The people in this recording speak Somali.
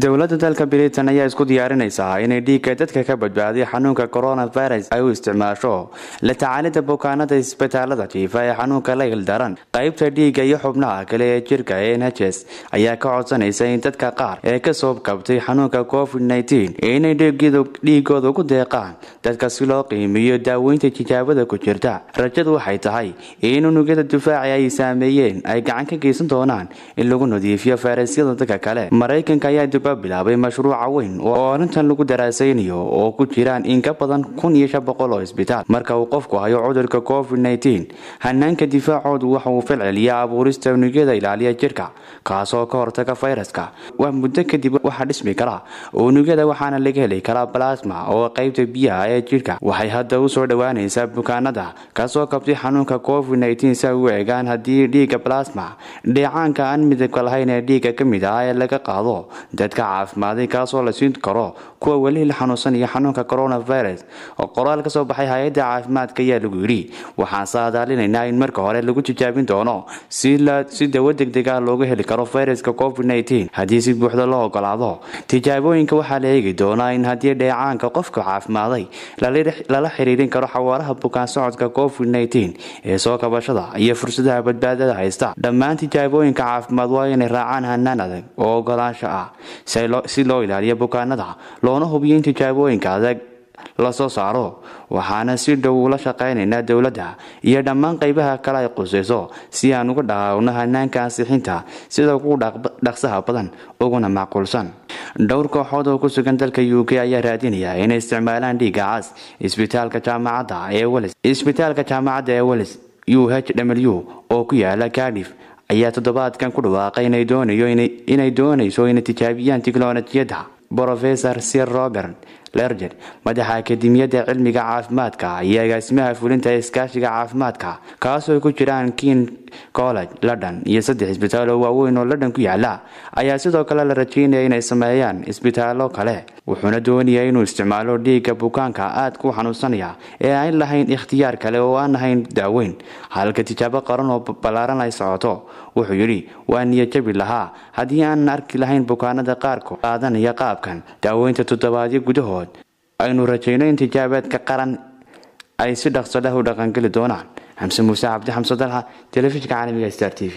dowladda dalka britain ayaa isku diyaarinaysaa inay dhiigga dadka ka badbaaday xanuunka coronavirus ay u isticmaasho la tacaalida bukaanada isbitaalada jiifa ee xanuunka la hildaran qaybta dhiigga iyo xubnaha kale ee jirka ee n h s ayaa ka codsanaysa in dadka qaar ee ka soo kabtay xanuunka covid inay dhiiggooda ugu deeqaan dadka si loo qiimiyo daaweynta jijaabada ku jirta rajadu waxay tahay in unugyada difaaci ay saameeyeen ay gacan ka geysan doonaan in lagu nadiifiyo fayrasyada dadka kale maraykanka ayaa kadib bilaabay mashruuca weyn oo arrintan lagu daraasaynayo oo ku jiraan in ka badan kun iyo shan boqol oo isbitaal marka uu qofku hayo cudurka covid neten hanaanka difaacoodu waxa uu falceliyaa abuurista unugyada ilaaliya jirka kaasoo ka hortaga fayraska waa muddo kadib waxaa dhismi karaa unugyada waxaana laga heli karaa balasma oo qaybta biyaha ee jirka waxay hadda usoo dhowaanaysaa bukaanada kasoo kabtay xanuunka covid neten si ay u eegaan haddii dhiigga balasma dheecaanka aan midabka lahayn ee dhiigga ka mid ah ee laga qaado khadka caafimaadey kaasoo la siin karo kuwa weli la xanuunsanaya xanuunka coronavirus oo qoraal ka soo baxay hay-adda caafimaadka ayaa lagu yidhi waxaan saadaalinaynaa in marka hore lagu tijaabin doono si dawo degdeg ah loogu heli karo fayraska covid haddii si buuxda loo ogolaado tijaabooyinka waxaa la eegi doonaa in haddii dheecaanka qofka caafimaaday lala xiriirin karo xawaaraha bukaan socodka covid ee soo kabashada iyo fursadaha badbaadada haysta dhammaan tijaabooyinka caafimaad waa inay raacaan hanaan adag oo ogolaansho ah si loo ilaaliyo bukaanada loona hubiyo in tijaabooyinka adeeg la soo saaro waxaana si dhow ula shaqaynaynaa dowladda iyo dhammaan qaybaha kale ay quseyso si aan uga dhaawno hanaanka ansixinta sida ugu dhaqsaha badan uguna macquulsan dhowr kooxood oo ku sugan dalka u k ayaa raadinaya inay isticmaalaan dhiiga cas isbitaalka jaamacadda ee welsisbitaalka jaamacadda ee wels u h w oo ku yaala kadif ayaa toddobaadkan ku dhawaaqay inay doonayso inay tijaabiyaan tiknolojiyadda brofesor sir robert lerger madaxa akademiyadda cilmiga caafimaadka iyo agaasimaha fulinta iskaashiga caafimaadka kaasoo ku jiraan kiin college london iyo saddex isbitaal oo waaweyn oo london ku yaala ayaa sidoo kale la rajeynaya inay sameeyaan isbitaallo kale wuxuuna doonayaa inuu isticmaalo dhiigga bukaanka ku xanuunsanaya ee aan lahayn ikhtiyaar kale oo aan ahayn daaweyn halka tijaabo qaran oo ballaaran ay socoto wuxuu yidhi waa niyajabi lahaa haddii aanan arki lahayn bukaanada qaarkood qaadanaya qaabkan daaweynta toddobaadyo gudahood aynu rajayno in tijaabeedka qaran ay si dhaqso leh u dhaqangeli doonaan xamse muuse cabdi xamse dalxa telefishinka caalamiga star t v